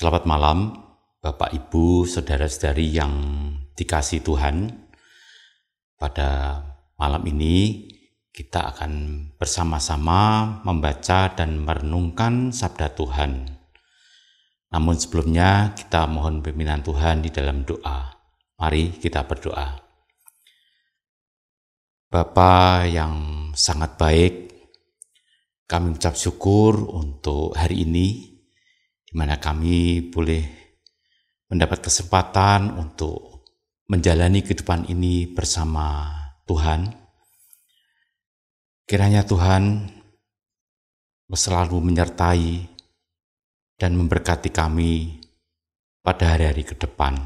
Selamat malam, Bapak Ibu, saudara-saudari yang dikasih Tuhan. Pada malam ini kita akan bersama-sama membaca dan merenungkan sabda Tuhan. Namun sebelumnya kita mohon pimpinan Tuhan di dalam doa. Mari kita berdoa. Bapa yang sangat baik, kami ucap syukur untuk hari ini di mana kami boleh mendapat kesempatan untuk menjalani kehidupan ini bersama Tuhan. Kiranya Tuhan selalu menyertai dan memberkati kami pada hari-hari ke depan.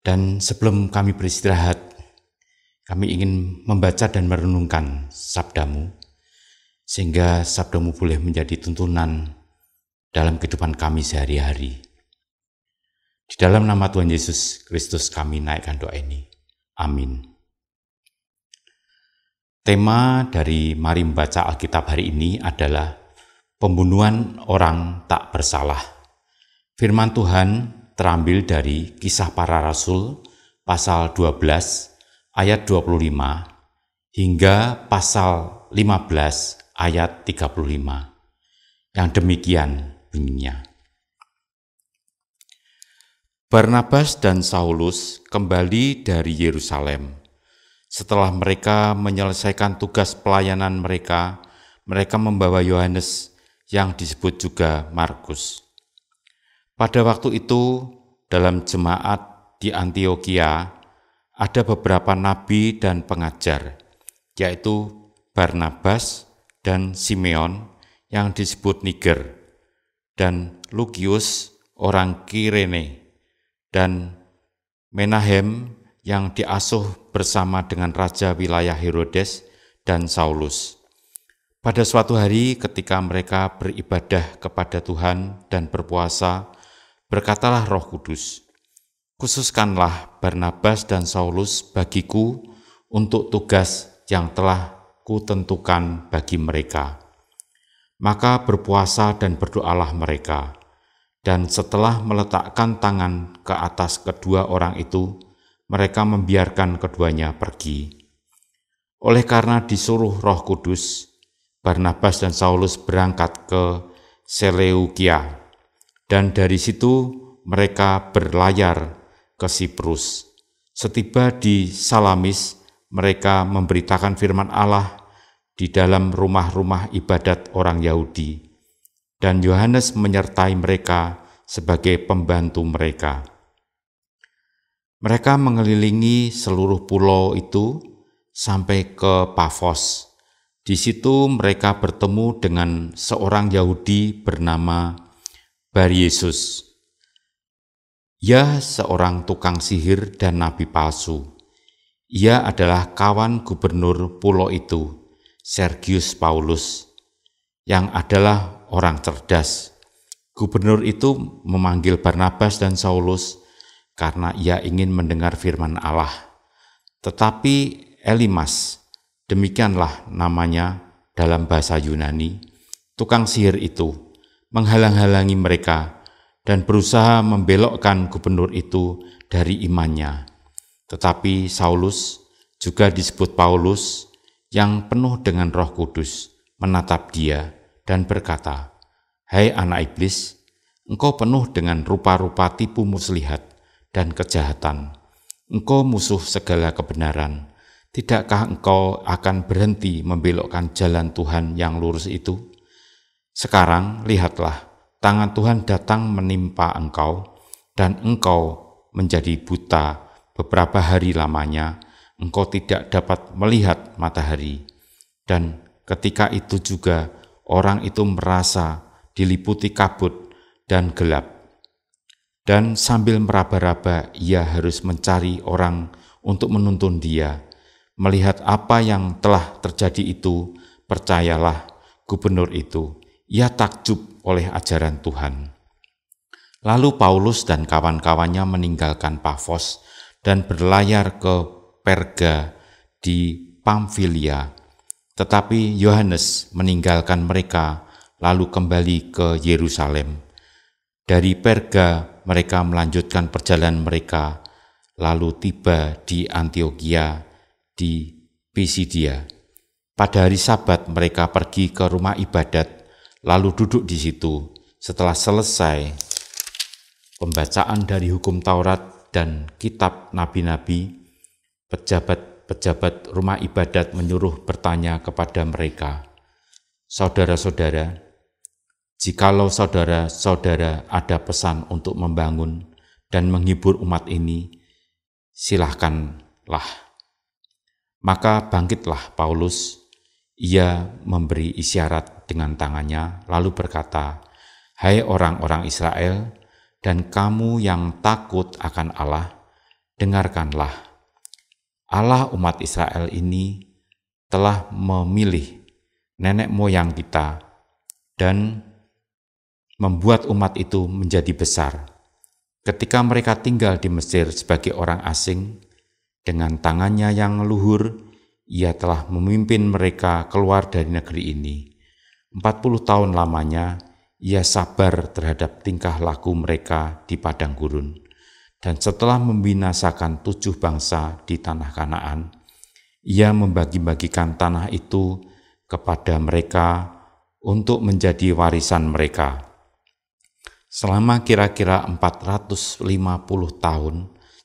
Dan sebelum kami beristirahat, kami ingin membaca dan merenungkan sabdamu, sehingga sabdamu boleh menjadi tuntunan dalam kehidupan kami sehari-hari. Di dalam nama Tuhan Yesus Kristus kami naikkan doa ini. Amin. Tema dari Mari Membaca Alkitab hari ini adalah Pembunuhan Orang Tak Bersalah. Firman Tuhan terambil dari kisah para rasul pasal 12 ayat 25 hingga pasal 15 ayat 35. Yang demikian, nya. Barnabas dan Saulus kembali dari Yerusalem. Setelah mereka menyelesaikan tugas pelayanan mereka, mereka membawa Yohanes yang disebut juga Markus. Pada waktu itu, dalam jemaat di Antioquia, ada beberapa nabi dan pengajar, yaitu Barnabas dan Simeon yang disebut Niger dan Lugius orang Kirene dan Menahem yang diasuh bersama dengan raja wilayah Herodes dan Saulus. Pada suatu hari ketika mereka beribadah kepada Tuhan dan berpuasa, berkatalah Roh Kudus, "Khususkanlah Barnabas dan Saulus bagiku untuk tugas yang telah kutentukan bagi mereka." Maka berpuasa dan berdoalah mereka. Dan setelah meletakkan tangan ke atas kedua orang itu, mereka membiarkan keduanya pergi. Oleh karena disuruh Roh Kudus, Barnabas dan Saulus berangkat ke Seleukia, dan dari situ mereka berlayar ke Siprus. Setiba di Salamis, mereka memberitakan firman Allah di dalam rumah-rumah ibadat orang Yahudi, dan Yohanes menyertai mereka sebagai pembantu mereka. Mereka mengelilingi seluruh pulau itu sampai ke Pafos. Di situ mereka bertemu dengan seorang Yahudi bernama Bar Yesus. Ia seorang tukang sihir dan nabi palsu. Ia adalah kawan gubernur pulau itu Sergius Paulus yang adalah orang cerdas. Gubernur itu memanggil Barnabas dan Saulus karena ia ingin mendengar firman Allah. Tetapi Elimas, demikianlah namanya dalam bahasa Yunani, tukang sihir itu menghalang-halangi mereka dan berusaha membelokkan gubernur itu dari imannya. Tetapi Saulus juga disebut Paulus yang penuh dengan roh kudus menatap dia dan berkata, Hai hey anak iblis, engkau penuh dengan rupa-rupa tipu muslihat dan kejahatan. Engkau musuh segala kebenaran. Tidakkah engkau akan berhenti membelokkan jalan Tuhan yang lurus itu? Sekarang lihatlah, tangan Tuhan datang menimpa engkau, dan engkau menjadi buta beberapa hari lamanya, engkau tidak dapat melihat matahari. Dan ketika itu juga orang itu merasa diliputi kabut dan gelap. Dan sambil meraba-raba ia harus mencari orang untuk menuntun dia. Melihat apa yang telah terjadi itu, percayalah gubernur itu, ia takjub oleh ajaran Tuhan. Lalu Paulus dan kawan-kawannya meninggalkan Pafos dan berlayar ke Perga di Pamfilia. Tetapi Yohanes meninggalkan mereka lalu kembali ke Yerusalem. Dari Perga mereka melanjutkan perjalanan mereka lalu tiba di Antioquia di Pisidia. Pada hari Sabat mereka pergi ke rumah ibadat lalu duduk di situ. Setelah selesai pembacaan dari hukum Taurat dan kitab nabi-nabi, pejabat-pejabat rumah ibadat menyuruh bertanya kepada mereka, Saudara-saudara, jikalau saudara-saudara ada pesan untuk membangun dan menghibur umat ini, silahkanlah. Maka bangkitlah Paulus, ia memberi isyarat dengan tangannya, lalu berkata, Hai orang-orang Israel, dan kamu yang takut akan Allah, dengarkanlah Allah umat Israel ini telah memilih nenek moyang kita dan membuat umat itu menjadi besar. Ketika mereka tinggal di Mesir sebagai orang asing, dengan tangannya yang luhur, ia telah memimpin mereka keluar dari negeri ini. 40 tahun lamanya, ia sabar terhadap tingkah laku mereka di padang gurun. Dan setelah membinasakan tujuh bangsa di tanah Kanaan, ia membagi-bagikan tanah itu kepada mereka untuk menjadi warisan mereka. Selama kira-kira 450 tahun,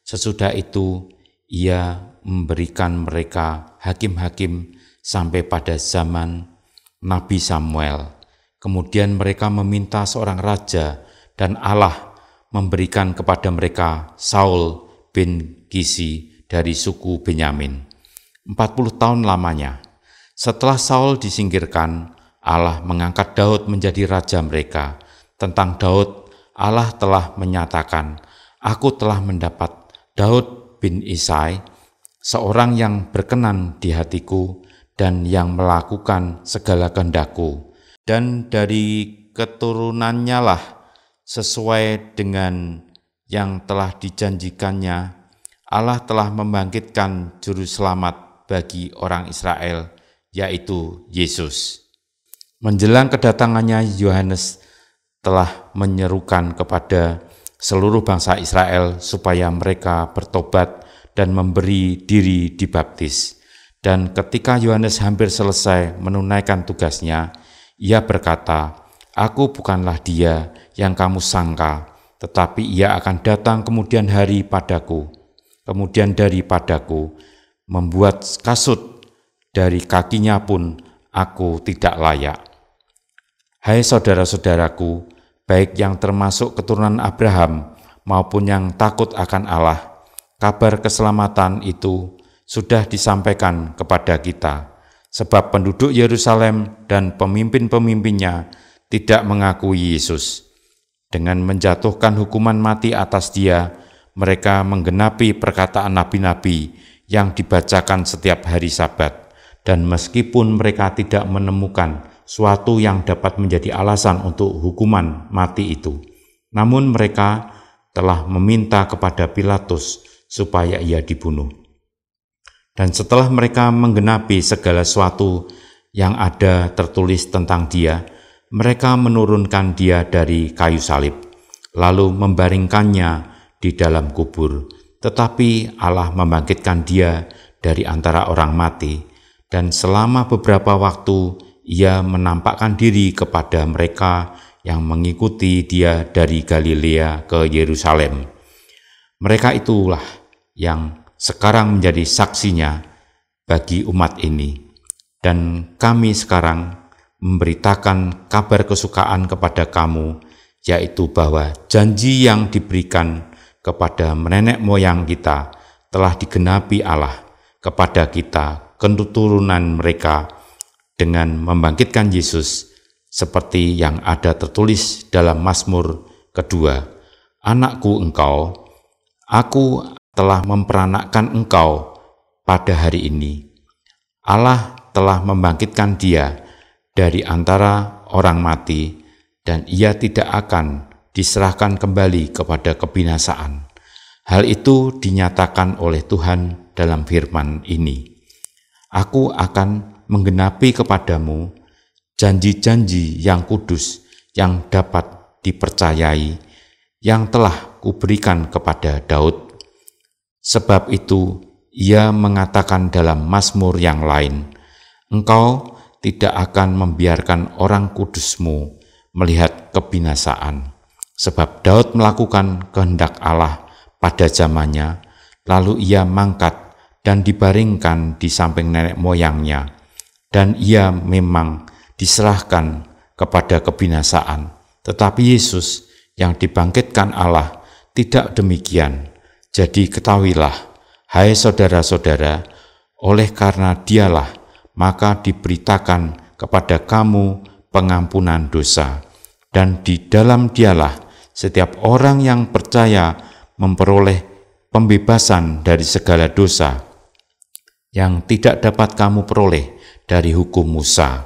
sesudah itu ia memberikan mereka hakim-hakim sampai pada zaman Nabi Samuel. Kemudian mereka meminta seorang raja dan Allah memberikan kepada mereka Saul bin Gisi dari suku Benyamin. 40 tahun lamanya. Setelah Saul disingkirkan, Allah mengangkat Daud menjadi raja mereka. Tentang Daud, Allah telah menyatakan, Aku telah mendapat Daud bin Isai, seorang yang berkenan di hatiku dan yang melakukan segala kendaku Dan dari keturunannya lah sesuai dengan yang telah dijanjikannya, Allah telah membangkitkan juru selamat bagi orang Israel, yaitu Yesus. Menjelang kedatangannya, Yohanes telah menyerukan kepada seluruh bangsa Israel supaya mereka bertobat dan memberi diri dibaptis. Dan ketika Yohanes hampir selesai menunaikan tugasnya, ia berkata, Aku bukanlah dia yang kamu sangka, tetapi ia akan datang kemudian hari padaku, kemudian daripadaku, membuat kasut dari kakinya pun aku tidak layak. Hai saudara-saudaraku, baik yang termasuk keturunan Abraham maupun yang takut akan Allah, kabar keselamatan itu sudah disampaikan kepada kita, sebab penduduk Yerusalem dan pemimpin-pemimpinnya tidak mengakui Yesus. Dengan menjatuhkan hukuman mati atas dia, mereka menggenapi perkataan nabi-nabi yang dibacakan setiap hari Sabat, dan meskipun mereka tidak menemukan suatu yang dapat menjadi alasan untuk hukuman mati itu, namun mereka telah meminta kepada Pilatus supaya ia dibunuh. Dan setelah mereka menggenapi segala sesuatu yang ada tertulis tentang dia, mereka menurunkan dia dari kayu salib, lalu membaringkannya di dalam kubur. Tetapi Allah membangkitkan dia dari antara orang mati, dan selama beberapa waktu ia menampakkan diri kepada mereka yang mengikuti dia dari Galilea ke Yerusalem. Mereka itulah yang sekarang menjadi saksinya bagi umat ini, dan kami sekarang memberitakan kabar kesukaan kepada kamu, yaitu bahwa janji yang diberikan kepada nenek moyang kita telah digenapi Allah kepada kita keturunan mereka dengan membangkitkan Yesus seperti yang ada tertulis dalam Mazmur kedua. Anakku engkau, aku telah memperanakkan engkau pada hari ini. Allah telah membangkitkan dia dari antara orang mati dan ia tidak akan diserahkan kembali kepada kebinasaan. Hal itu dinyatakan oleh Tuhan dalam firman ini. Aku akan menggenapi kepadamu janji-janji yang kudus yang dapat dipercayai yang telah kuberikan kepada Daud. Sebab itu ia mengatakan dalam Mazmur yang lain, Engkau tidak akan membiarkan orang kudusmu melihat kebinasaan. Sebab Daud melakukan kehendak Allah pada zamannya, lalu ia mangkat dan dibaringkan di samping nenek moyangnya, dan ia memang diserahkan kepada kebinasaan. Tetapi Yesus yang dibangkitkan Allah tidak demikian. Jadi ketahuilah, hai saudara-saudara, oleh karena dialah maka diberitakan kepada kamu pengampunan dosa. Dan di dalam dialah setiap orang yang percaya memperoleh pembebasan dari segala dosa yang tidak dapat kamu peroleh dari hukum Musa.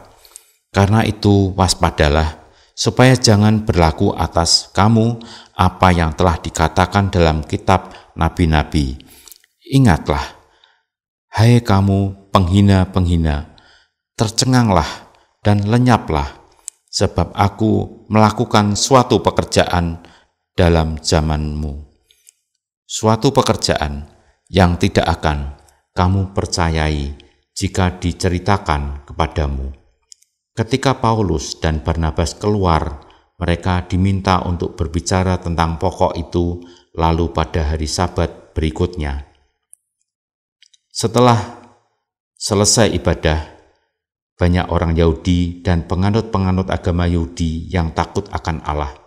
Karena itu waspadalah supaya jangan berlaku atas kamu apa yang telah dikatakan dalam kitab nabi-nabi. Ingatlah, hai kamu penghina-penghina. Tercenganglah dan lenyaplah, sebab aku melakukan suatu pekerjaan dalam zamanmu. Suatu pekerjaan yang tidak akan kamu percayai jika diceritakan kepadamu. Ketika Paulus dan Barnabas keluar, mereka diminta untuk berbicara tentang pokok itu, lalu pada hari Sabat berikutnya. Setelah Selesai ibadah, banyak orang Yahudi dan penganut-penganut agama Yahudi yang takut akan Allah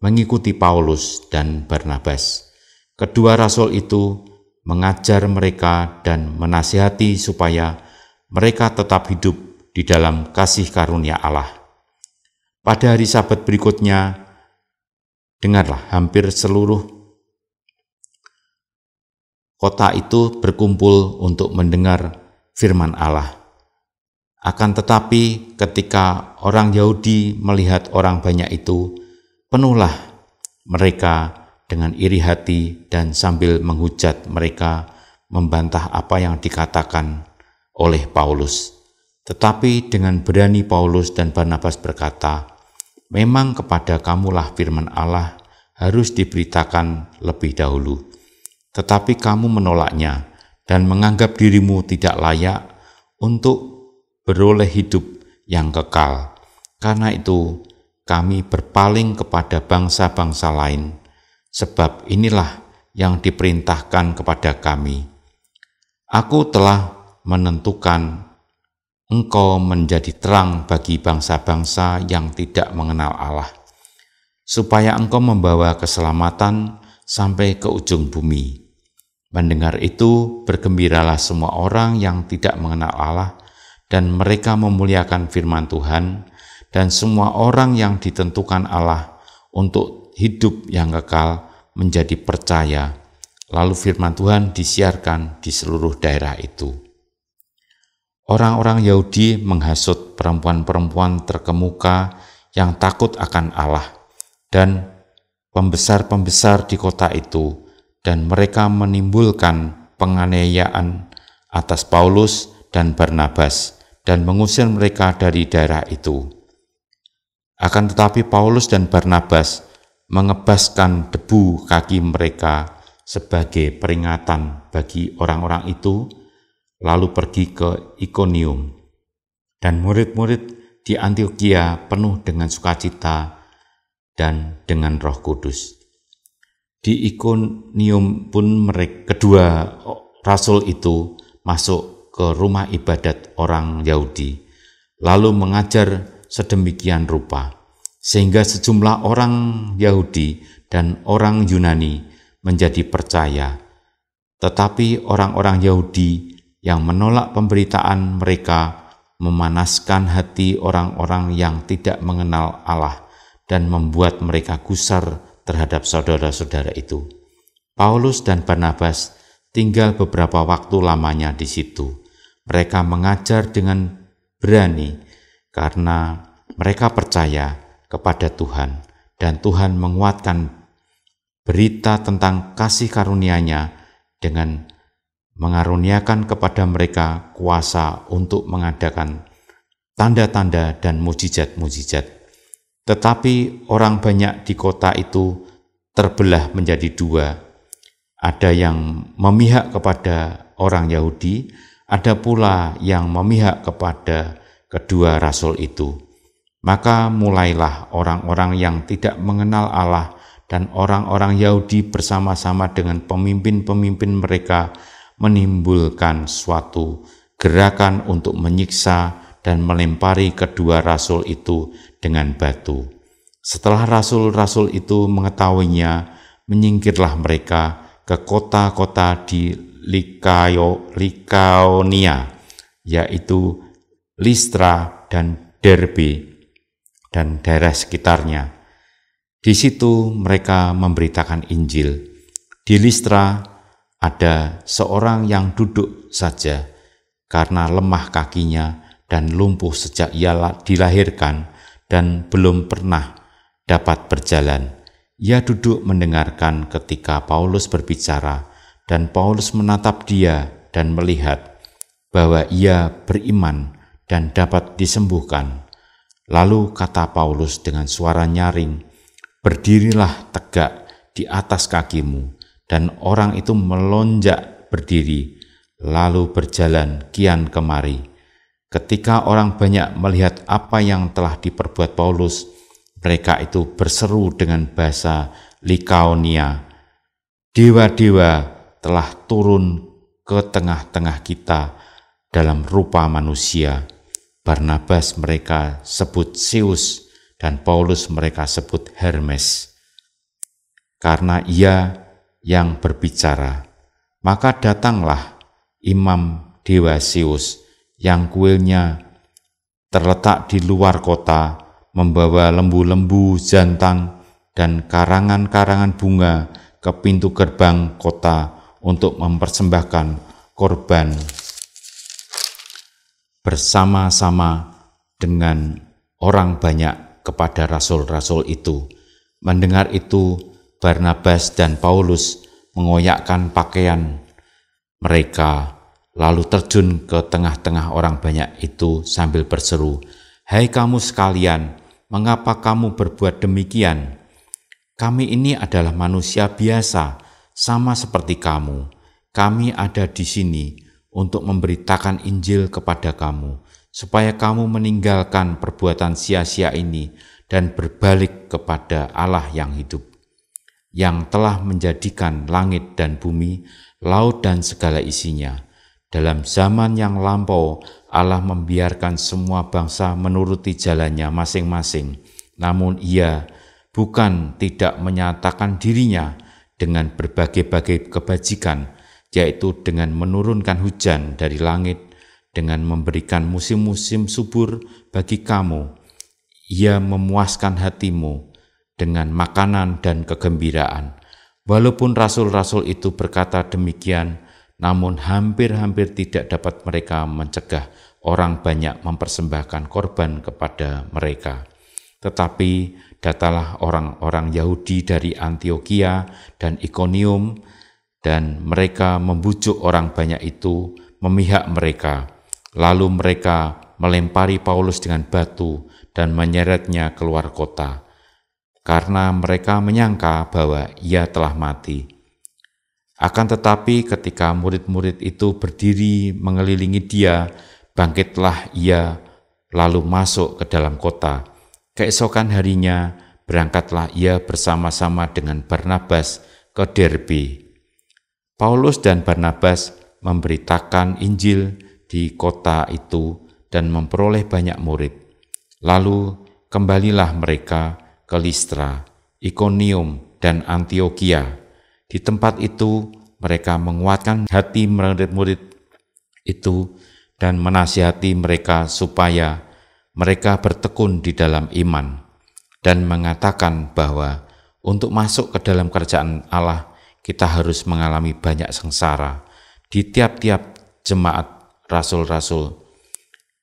mengikuti Paulus dan Barnabas. Kedua rasul itu mengajar mereka dan menasihati supaya mereka tetap hidup di dalam kasih karunia Allah. Pada hari Sabat berikutnya, dengarlah hampir seluruh kota itu berkumpul untuk mendengar firman Allah. Akan tetapi, ketika orang Yahudi melihat orang banyak itu, penuhlah mereka dengan iri hati dan sambil menghujat mereka membantah apa yang dikatakan oleh Paulus. Tetapi dengan berani Paulus dan Barnabas berkata, "Memang kepada kamulah firman Allah harus diberitakan lebih dahulu, tetapi kamu menolaknya." dan menganggap dirimu tidak layak untuk beroleh hidup yang kekal. Karena itu, kami berpaling kepada bangsa-bangsa lain, sebab inilah yang diperintahkan kepada kami. Aku telah menentukan engkau menjadi terang bagi bangsa-bangsa yang tidak mengenal Allah, supaya engkau membawa keselamatan sampai ke ujung bumi. Mendengar itu, bergembiralah semua orang yang tidak mengenal Allah, dan mereka memuliakan firman Tuhan, dan semua orang yang ditentukan Allah untuk hidup yang kekal menjadi percaya. Lalu firman Tuhan disiarkan di seluruh daerah itu. Orang-orang Yahudi menghasut perempuan-perempuan terkemuka yang takut akan Allah dan pembesar-pembesar di kota itu, dan mereka menimbulkan penganiayaan atas Paulus dan Barnabas dan mengusir mereka dari daerah itu. Akan tetapi Paulus dan Barnabas mengebaskan debu kaki mereka sebagai peringatan bagi orang-orang itu, lalu pergi ke Ikonium. Dan murid-murid di Antioquia penuh dengan sukacita dan dengan roh kudus. Di Ikonium pun mereka kedua rasul itu masuk ke rumah ibadat orang Yahudi, lalu mengajar sedemikian rupa, sehingga sejumlah orang Yahudi dan orang Yunani menjadi percaya. Tetapi orang-orang Yahudi yang menolak pemberitaan mereka memanaskan hati orang-orang yang tidak mengenal Allah dan membuat mereka gusar terhadap saudara-saudara itu. Paulus dan Barnabas tinggal beberapa waktu lamanya di situ. Mereka mengajar dengan berani karena mereka percaya kepada Tuhan dan Tuhan menguatkan berita tentang kasih karunia-Nya dengan mengaruniakan kepada mereka kuasa untuk mengadakan tanda-tanda dan mujizat-mujizat tetapi orang banyak di kota itu terbelah menjadi dua. Ada yang memihak kepada orang Yahudi, ada pula yang memihak kepada kedua rasul itu. Maka mulailah orang-orang yang tidak mengenal Allah dan orang-orang Yahudi bersama-sama dengan pemimpin-pemimpin mereka menimbulkan suatu gerakan untuk menyiksa dan melempari kedua rasul itu dengan batu. Setelah rasul-rasul itu mengetahuinya, menyingkirlah mereka ke kota-kota di Likaio, Likaonia, yaitu Listra dan Derbe dan daerah sekitarnya. Di situ mereka memberitakan Injil. Di Listra ada seorang yang duduk saja karena lemah kakinya dan lumpuh sejak ia dilahirkan dan belum pernah dapat berjalan. Ia duduk mendengarkan ketika Paulus berbicara, dan Paulus menatap dia dan melihat bahwa ia beriman dan dapat disembuhkan. Lalu kata Paulus dengan suara nyaring, "Berdirilah tegak di atas kakimu." Dan orang itu melonjak berdiri, lalu berjalan kian kemari Ketika orang banyak melihat apa yang telah diperbuat Paulus, mereka itu berseru dengan bahasa Likaonia. Dewa-dewa telah turun ke tengah-tengah kita dalam rupa manusia. Barnabas mereka sebut Zeus dan Paulus mereka sebut Hermes. Karena ia yang berbicara, maka datanglah imam Dewa Zeus yang kuilnya terletak di luar kota, membawa lembu-lembu, jantan, dan karangan-karangan bunga ke pintu gerbang kota untuk mempersembahkan korban bersama-sama dengan orang banyak kepada rasul-rasul itu. Mendengar itu, Barnabas dan Paulus mengoyakkan pakaian mereka lalu terjun ke tengah-tengah orang banyak itu sambil berseru, "Hai kamu sekalian, mengapa kamu berbuat demikian? Kami ini adalah manusia biasa, sama seperti kamu. Kami ada di sini untuk memberitakan Injil kepada kamu, supaya kamu meninggalkan perbuatan sia-sia ini dan berbalik kepada Allah yang hidup." yang telah menjadikan langit dan bumi, laut dan segala isinya, dalam zaman yang lampau, Allah membiarkan semua bangsa menuruti jalannya masing-masing. Namun ia bukan tidak menyatakan dirinya dengan berbagai-bagai kebajikan, yaitu dengan menurunkan hujan dari langit, dengan memberikan musim-musim subur bagi kamu. Ia memuaskan hatimu dengan makanan dan kegembiraan. Walaupun rasul-rasul itu berkata demikian, namun hampir-hampir tidak dapat mereka mencegah orang banyak mempersembahkan korban kepada mereka. Tetapi datalah orang-orang Yahudi dari Antioquia dan Ikonium, dan mereka membujuk orang banyak itu memihak mereka. Lalu mereka melempari Paulus dengan batu dan menyeretnya keluar kota, karena mereka menyangka bahwa ia telah mati. Akan tetapi ketika murid-murid itu berdiri mengelilingi dia, bangkitlah ia lalu masuk ke dalam kota. Keesokan harinya berangkatlah ia bersama-sama dengan Barnabas ke Derbe. Paulus dan Barnabas memberitakan Injil di kota itu dan memperoleh banyak murid. Lalu kembalilah mereka ke Listra, Ikonium, dan Antioquia di tempat itu mereka menguatkan hati murid-murid itu dan menasihati mereka supaya mereka bertekun di dalam iman dan mengatakan bahwa untuk masuk ke dalam kerjaan Allah kita harus mengalami banyak sengsara. Di tiap-tiap jemaat rasul-rasul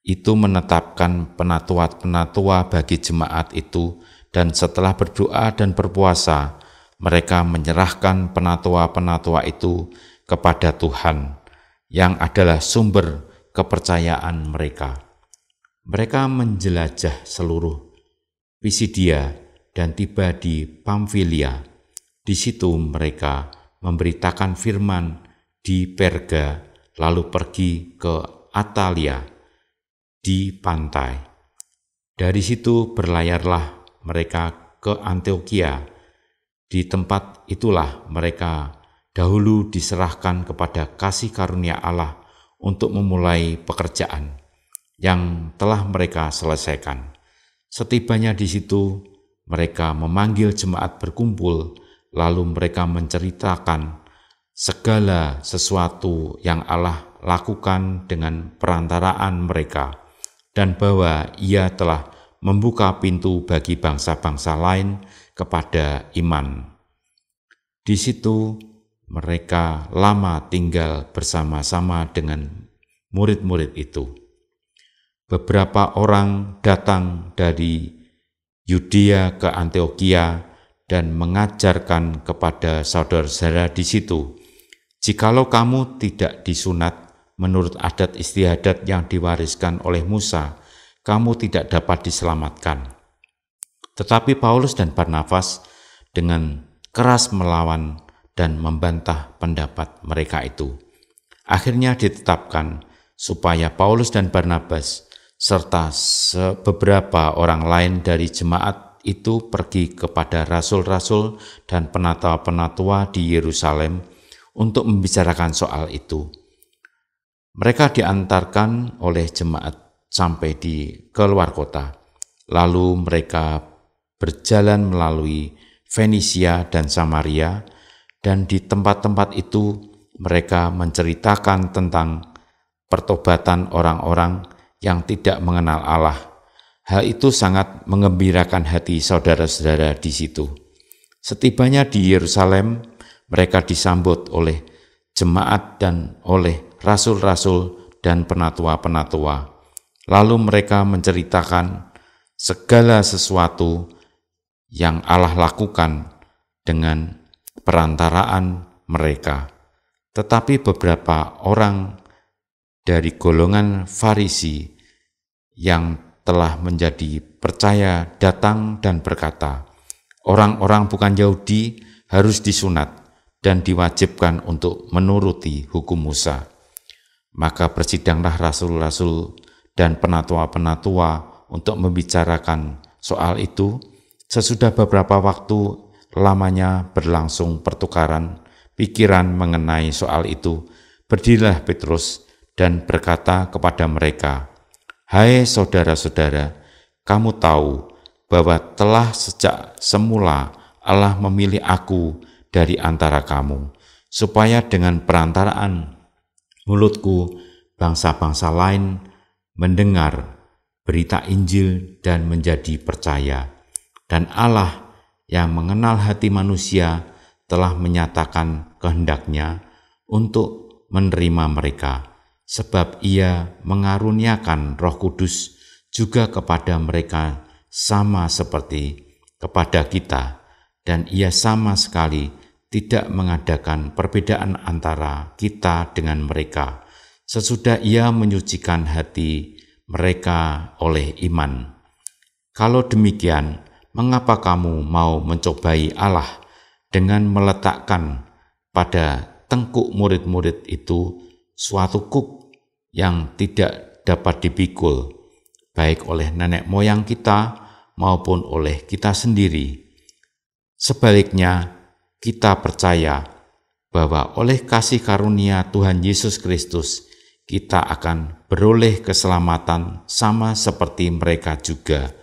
itu menetapkan penatua-penatua bagi jemaat itu dan setelah berdoa dan berpuasa mereka menyerahkan penatua-penatua itu kepada Tuhan yang adalah sumber kepercayaan mereka. Mereka menjelajah seluruh Pisidia dan tiba di Pamfilia. Di situ mereka memberitakan firman di Perga lalu pergi ke Atalia di pantai. Dari situ berlayarlah mereka ke Antioquia di tempat itulah mereka dahulu diserahkan kepada kasih karunia Allah untuk memulai pekerjaan yang telah mereka selesaikan. Setibanya di situ, mereka memanggil jemaat berkumpul, lalu mereka menceritakan segala sesuatu yang Allah lakukan dengan perantaraan mereka, dan bahwa Ia telah membuka pintu bagi bangsa-bangsa lain kepada iman. Di situ mereka lama tinggal bersama-sama dengan murid-murid itu. Beberapa orang datang dari Yudea ke Antioquia dan mengajarkan kepada saudara-saudara di situ, "Jikalau kamu tidak disunat menurut adat istiadat yang diwariskan oleh Musa, kamu tidak dapat diselamatkan." Tetapi Paulus dan Barnabas dengan keras melawan dan membantah pendapat mereka itu. Akhirnya ditetapkan supaya Paulus dan Barnabas serta beberapa orang lain dari jemaat itu pergi kepada rasul-rasul dan penatua-penatua di Yerusalem untuk membicarakan soal itu. Mereka diantarkan oleh jemaat sampai di keluar kota. Lalu mereka berjalan melalui Venesia dan Samaria, dan di tempat-tempat itu mereka menceritakan tentang pertobatan orang-orang yang tidak mengenal Allah. Hal itu sangat mengembirakan hati saudara-saudara di situ. Setibanya di Yerusalem, mereka disambut oleh jemaat dan oleh rasul-rasul dan penatua-penatua. Lalu mereka menceritakan segala sesuatu yang Allah lakukan dengan perantaraan mereka. Tetapi beberapa orang dari golongan Farisi yang telah menjadi percaya datang dan berkata, "Orang-orang bukan Yahudi harus disunat dan diwajibkan untuk menuruti hukum Musa." Maka bersidanglah rasul-rasul dan penatua-penatua untuk membicarakan soal itu Sesudah beberapa waktu lamanya berlangsung pertukaran pikiran mengenai soal itu, berdirilah Petrus dan berkata kepada mereka, "Hai saudara-saudara, kamu tahu bahwa telah sejak semula Allah memilih aku dari antara kamu, supaya dengan perantaraan mulutku bangsa-bangsa lain mendengar berita Injil dan menjadi percaya." dan Allah yang mengenal hati manusia telah menyatakan kehendaknya untuk menerima mereka, sebab ia mengaruniakan roh kudus juga kepada mereka sama seperti kepada kita, dan ia sama sekali tidak mengadakan perbedaan antara kita dengan mereka, sesudah ia menyucikan hati mereka oleh iman. Kalau demikian, mengapa kamu mau mencobai Allah dengan meletakkan pada tengkuk murid-murid itu suatu kuk yang tidak dapat dipikul, baik oleh nenek moyang kita maupun oleh kita sendiri. Sebaliknya, kita percaya bahwa oleh kasih karunia Tuhan Yesus Kristus, kita akan beroleh keselamatan sama seperti mereka juga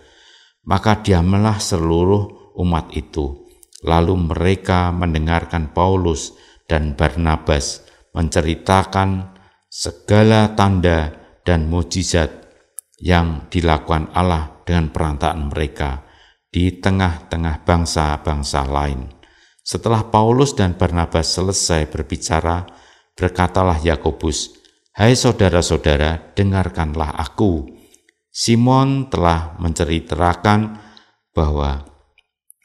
maka diamlah seluruh umat itu. Lalu mereka mendengarkan Paulus dan Barnabas menceritakan segala tanda dan mujizat yang dilakukan Allah dengan perantaan mereka di tengah-tengah bangsa-bangsa lain. Setelah Paulus dan Barnabas selesai berbicara, berkatalah Yakobus, "Hai saudara-saudara, dengarkanlah aku." Simon telah menceritakan bahwa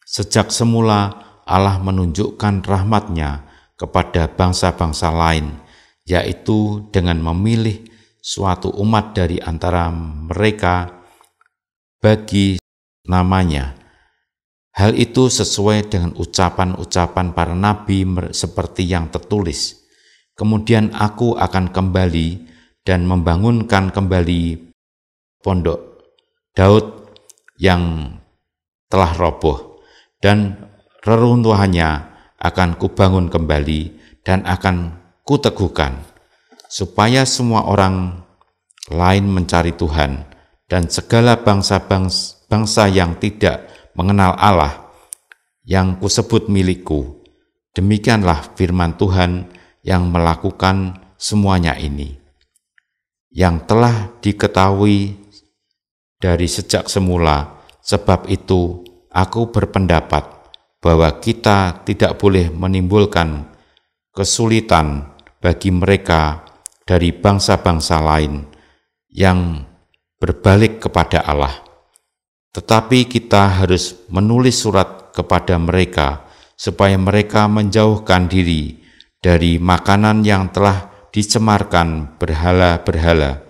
sejak semula Allah menunjukkan rahmatnya kepada bangsa-bangsa lain, yaitu dengan memilih suatu umat dari antara mereka bagi namanya. Hal itu sesuai dengan ucapan-ucapan para nabi seperti yang tertulis. Kemudian aku akan kembali dan membangunkan kembali pondok Daud yang telah roboh dan reruntuhannya akan kubangun kembali dan akan kuteguhkan supaya semua orang lain mencari Tuhan dan segala bangsa-bangsa bangsa yang tidak mengenal Allah yang kusebut milikku. Demikianlah firman Tuhan yang melakukan semuanya ini, yang telah diketahui dari sejak semula. Sebab itu, aku berpendapat bahwa kita tidak boleh menimbulkan kesulitan bagi mereka dari bangsa-bangsa lain yang berbalik kepada Allah. Tetapi kita harus menulis surat kepada mereka supaya mereka menjauhkan diri dari makanan yang telah dicemarkan berhala-berhala,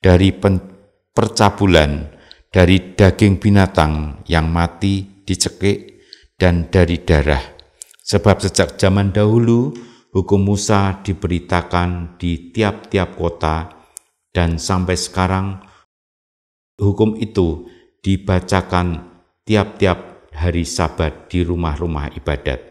dari pen percabulan dari daging binatang yang mati dicekik dan dari darah. Sebab sejak zaman dahulu hukum Musa diberitakan di tiap-tiap kota dan sampai sekarang hukum itu dibacakan tiap-tiap hari sabat di rumah-rumah ibadat.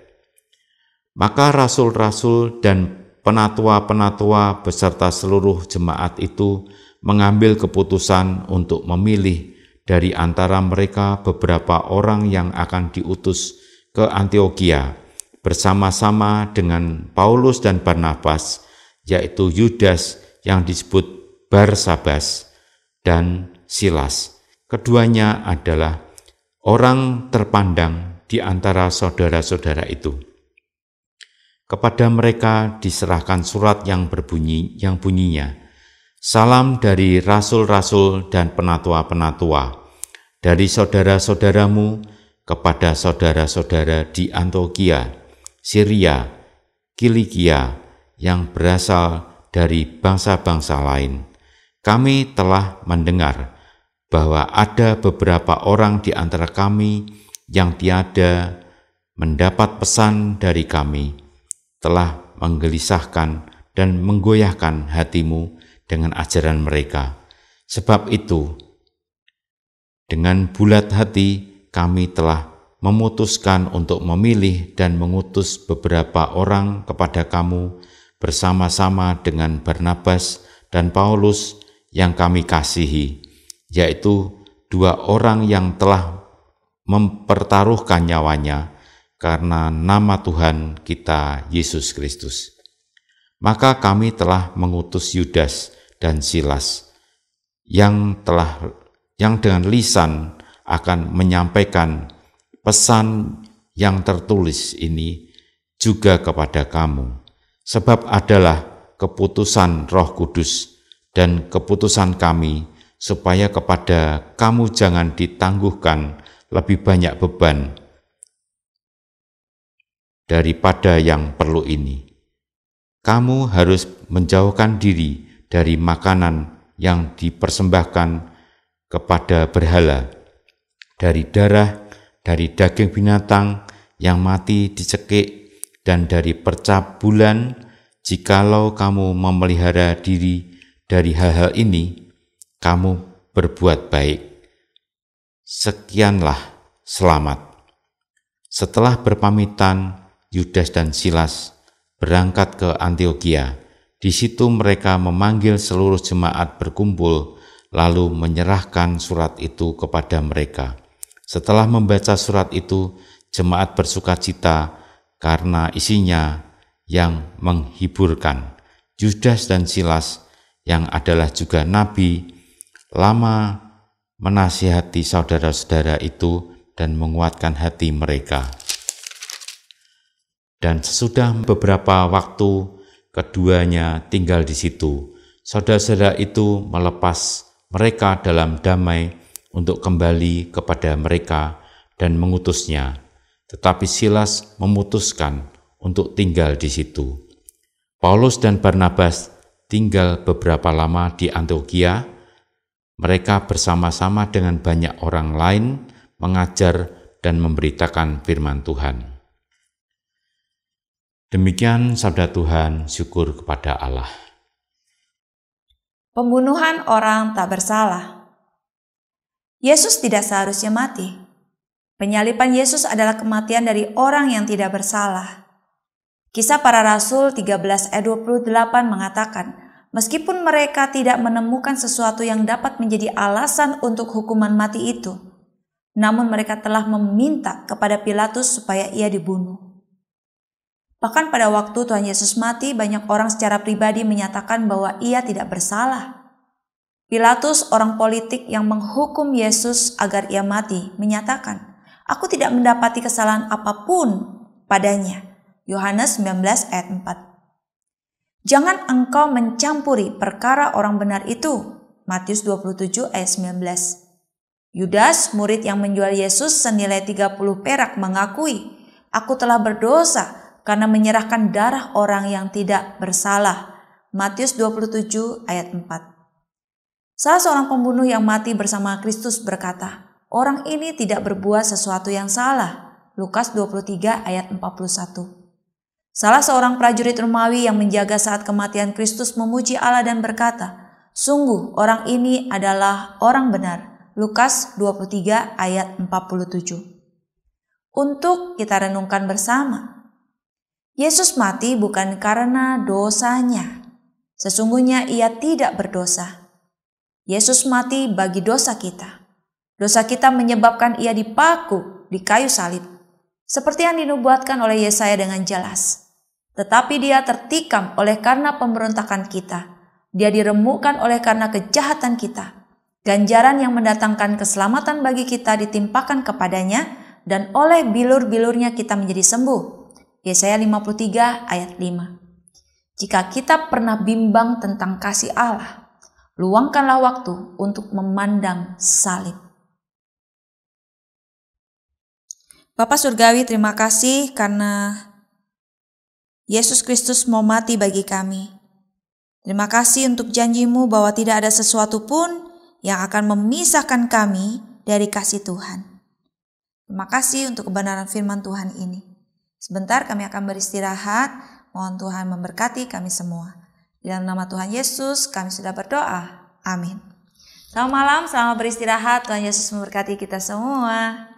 Maka rasul-rasul dan penatua-penatua beserta seluruh jemaat itu mengambil keputusan untuk memilih dari antara mereka beberapa orang yang akan diutus ke Antioquia bersama-sama dengan Paulus dan Barnabas, yaitu Yudas yang disebut Barsabas dan Silas. Keduanya adalah orang terpandang di antara saudara-saudara itu. Kepada mereka diserahkan surat yang berbunyi yang bunyinya, Salam dari rasul-rasul dan penatua-penatua, dari saudara-saudaramu kepada saudara-saudara di Antokia, Syria, Kilikia, yang berasal dari bangsa-bangsa lain. Kami telah mendengar bahwa ada beberapa orang di antara kami yang tiada mendapat pesan dari kami, telah menggelisahkan dan menggoyahkan hatimu dengan ajaran mereka. Sebab itu, dengan bulat hati kami telah memutuskan untuk memilih dan mengutus beberapa orang kepada kamu bersama-sama dengan Barnabas dan Paulus yang kami kasihi, yaitu dua orang yang telah mempertaruhkan nyawanya karena nama Tuhan kita Yesus Kristus. Maka kami telah mengutus Yudas, dan Silas yang telah yang dengan lisan akan menyampaikan pesan yang tertulis ini juga kepada kamu sebab adalah keputusan Roh Kudus dan keputusan kami supaya kepada kamu jangan ditangguhkan lebih banyak beban daripada yang perlu ini. Kamu harus menjauhkan diri dari makanan yang dipersembahkan kepada berhala, dari darah, dari daging binatang yang mati dicekik, dan dari percabulan, jikalau kamu memelihara diri dari hal-hal ini, kamu berbuat baik. Sekianlah selamat. Setelah berpamitan, Yudas dan Silas berangkat ke Antioquia di situ mereka memanggil seluruh jemaat berkumpul, lalu menyerahkan surat itu kepada mereka. Setelah membaca surat itu, jemaat bersuka cita karena isinya yang menghiburkan. Yudas dan Silas yang adalah juga nabi, lama menasihati saudara-saudara itu dan menguatkan hati mereka. Dan sesudah beberapa waktu keduanya tinggal di situ. Saudara-saudara itu melepas mereka dalam damai untuk kembali kepada mereka dan mengutusnya. Tetapi Silas memutuskan untuk tinggal di situ. Paulus dan Barnabas tinggal beberapa lama di Antioquia. Mereka bersama-sama dengan banyak orang lain mengajar dan memberitakan firman Tuhan. Demikian sabda Tuhan, syukur kepada Allah. Pembunuhan orang tak bersalah. Yesus tidak seharusnya mati. Penyalipan Yesus adalah kematian dari orang yang tidak bersalah. Kisah para rasul 13 ayat 28 mengatakan, meskipun mereka tidak menemukan sesuatu yang dapat menjadi alasan untuk hukuman mati itu, namun mereka telah meminta kepada Pilatus supaya ia dibunuh. Bahkan pada waktu Tuhan Yesus mati, banyak orang secara pribadi menyatakan bahwa ia tidak bersalah. Pilatus, orang politik yang menghukum Yesus agar ia mati, menyatakan, Aku tidak mendapati kesalahan apapun padanya. Yohanes 19 ayat 4 Jangan engkau mencampuri perkara orang benar itu. Matius 27 ayat 19 Yudas, murid yang menjual Yesus senilai 30 perak mengakui, Aku telah berdosa karena menyerahkan darah orang yang tidak bersalah. Matius 27 ayat 4. Salah seorang pembunuh yang mati bersama Kristus berkata, "Orang ini tidak berbuat sesuatu yang salah." Lukas 23 ayat 41. Salah seorang prajurit Romawi yang menjaga saat kematian Kristus memuji Allah dan berkata, "Sungguh orang ini adalah orang benar." Lukas 23 ayat 47. Untuk kita renungkan bersama, Yesus mati bukan karena dosanya. Sesungguhnya ia tidak berdosa. Yesus mati bagi dosa kita. Dosa kita menyebabkan ia dipaku di kayu salib. Seperti yang dinubuatkan oleh Yesaya dengan jelas. Tetapi dia tertikam oleh karena pemberontakan kita. Dia diremukkan oleh karena kejahatan kita. Ganjaran yang mendatangkan keselamatan bagi kita ditimpakan kepadanya dan oleh bilur-bilurnya kita menjadi sembuh. Yesaya 53 ayat 5. Jika kita pernah bimbang tentang kasih Allah, luangkanlah waktu untuk memandang salib. Bapak Surgawi, terima kasih karena Yesus Kristus mau mati bagi kami. Terima kasih untuk janjimu bahwa tidak ada sesuatu pun yang akan memisahkan kami dari kasih Tuhan. Terima kasih untuk kebenaran firman Tuhan ini. Sebentar kami akan beristirahat. Mohon Tuhan memberkati kami semua. dalam nama Tuhan Yesus kami sudah berdoa. Amin. Selamat malam, selamat beristirahat. Tuhan Yesus memberkati kita semua.